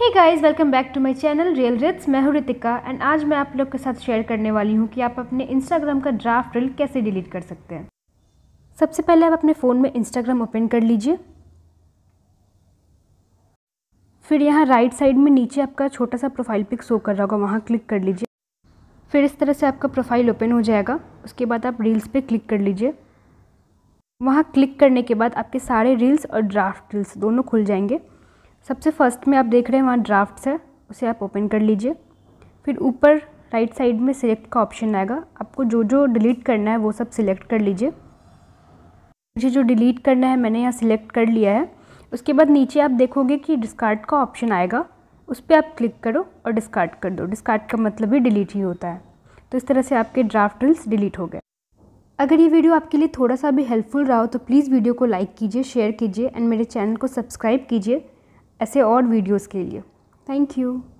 hey guys welcome back to my channel real Rits मैं हूं Ritika and आज मैं आप लोग के साथ शेयर करने वाली हूँ कि आप अपने इंस्टाग्राम का ड्राफ्ट रिल कैसे डिलीट कर सकते हैं सबसे पहले आप अपने फ़ोन में इंस्टाग्राम ओपन कर लीजिए फिर यहाँ राइट साइड में नीचे आपका छोटा सा प्रोफाइल पिक शो कर रहा होगा वहाँ क्लिक कर लीजिए फिर इस तरह से आपका प्रोफाइल ओपन हो जाएगा उसके बाद आप रील्स पर क्लिक कर लीजिए वहाँ क्लिक करने के बाद आपके सारे रील्स और ड्राफ्ट रील्स दोनों खुल जाएंगे सबसे फर्स्ट में आप देख रहे हैं वहाँ ड्राफ्ट्स है उसे आप ओपन कर लीजिए फिर ऊपर राइट साइड में सिलेक्ट का ऑप्शन आएगा आपको जो जो डिलीट करना है वो सब सिलेक्ट कर लीजिए मुझे जो डिलीट करना है मैंने यहाँ सिलेक्ट कर लिया है उसके बाद नीचे आप देखोगे कि डिस्कार्ड का ऑप्शन आएगा उस पर आप क्लिक करो और डिस्कार्ड कर दो डिस्कार्ड का मतलब ही डिलीट ही होता है तो इस तरह से आपके ड्राफ्ट रिल्स डिलीट हो गए अगर ये वीडियो आपके लिए थोड़ा सा भी हेल्पफुल रहा हो तो प्लीज़ वीडियो को लाइक कीजिए शेयर कीजिए एंड मेरे चैनल को सब्सक्राइब कीजिए ऐसे और वीडियोज़ के लिए थैंक यू